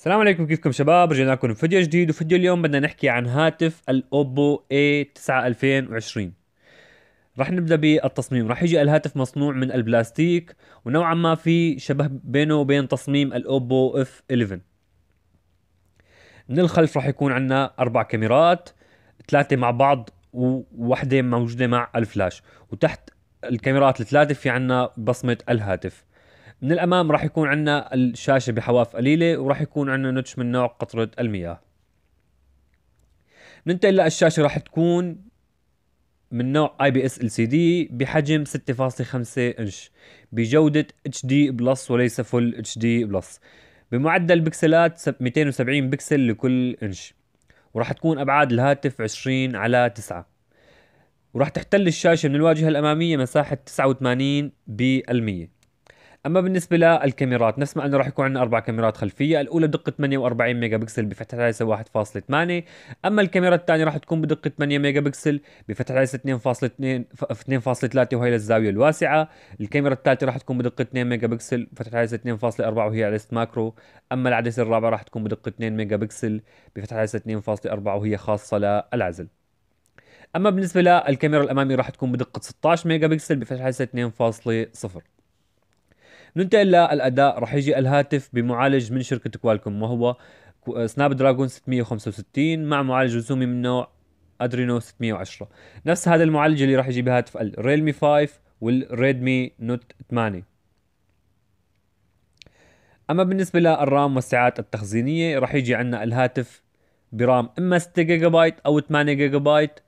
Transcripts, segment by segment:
السلام عليكم كيفكم شباب رجعنا لكم بفيديو جديد وفيديو اليوم بدنا نحكي عن هاتف الاوبو اي 9 2020 رح نبدا بالتصميم رح يجي الهاتف مصنوع من البلاستيك ونوعا ما في شبه بينه وبين تصميم الاوبو اف 11 من الخلف رح يكون عندنا اربع كاميرات ثلاثه مع بعض وواحده موجوده مع الفلاش وتحت الكاميرات الثلاثه في عندنا بصمه الهاتف من الامام راح يكون عندنا الشاشه بحواف قليله وراح يكون عندنا نوتش من نوع قطره المياه ننتقل للشاشه راح تكون من نوع اي بي اس ال سي دي بحجم 6.5 انش بجوده اتش دي بلس وليس فل اتش دي بلس بمعدل بكسلات 270 بكسل لكل انش وراح تكون ابعاد الهاتف 20 على 9 وراح تحتل الشاشه من الواجهه الاماميه مساحه 89% اما بالنسبه للكاميرات نفس ما انه راح يكون عندنا اربع كاميرات خلفيه الاولى بدقه 48 ميجا بكسل بفتحه عدسه 1.8 اما الكاميرا الثانيه راح تكون بدقه 8 ميجا بكسل بفتحه عدسه 2.2 2.3 وهي للزاويه الواسعه الكاميرا الثالثه راح تكون بدقه 2 ميجا بكسل بفتحه عدسه 2.4 وهي عدسه ماكرو اما العدسه الرابعه راح تكون بدقه 2 ميجا بكسل بفتحه عدسه 2.4 وهي خاصه للعزل اما بالنسبه للكاميرا الامامي راح تكون بدقه 16 ميجا بكسل بفتحه عدسه 2.0 ننتقل للاداء رح يجي الهاتف بمعالج من شركه كوالكوم وهو سناب دراجون 665 مع معالج رسومي من نوع ادرينو 610 نفس هذا المعالج اللي راح يجي بهاتف الريلمي 5 والريدمي نوت 8 اما بالنسبه للرام والساعات التخزينيه راح يجي عندنا الهاتف برام اما 6 جيجا بايت او 8 جيجا بايت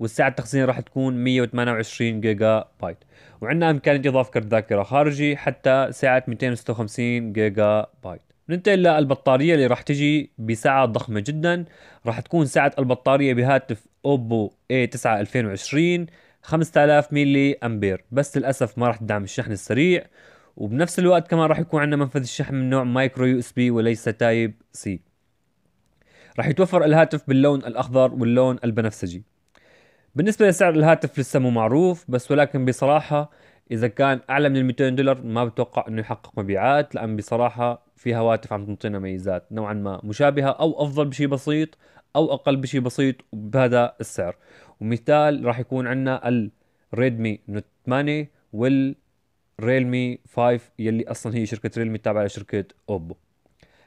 والسعه التخزين راح تكون 128 جيجا بايت وعندنا امكانيه اضافه كرت ذاكره خارجي حتى سعه 256 جيجا بايت ننتقل للبطاريه اللي راح تجي بسعه ضخمه جدا راح تكون سعه البطاريه بهاتف اوبو اي 9 2020 5000 ملي امبير بس للاسف ما راح تدعم الشحن السريع وبنفس الوقت كمان راح يكون عندنا منفذ الشحن من نوع مايكرو يو اس بي وليس تايب سي راح يتوفر الهاتف باللون الاخضر واللون البنفسجي بالنسبة لسعر الهاتف لسه مو معروف بس ولكن بصراحة إذا كان أعلى من 200 دولار ما بتوقع إنه يحقق مبيعات لأن بصراحة في هواتف عم تعطينا ميزات نوعا ما مشابهة أو أفضل بشيء بسيط أو أقل بشيء بسيط بهذا السعر ومثال راح يكون عندنا الريدمي نوت 8 والريلمي 5 يلي اصلا هي شركه ريلمي تابعه لشركه اوبو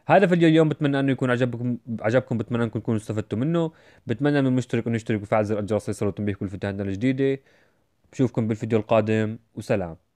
هذا فيديو اليوم بتمنى انه يكون عجبكم عجبكم بتمنى انكم تكونوا استفدتوا منه بتمنى من المشترك انه يشترك وفعل زر الجرس ليصلوا كل فيديوهاتنا الجديده بشوفكم بالفيديو القادم وسلام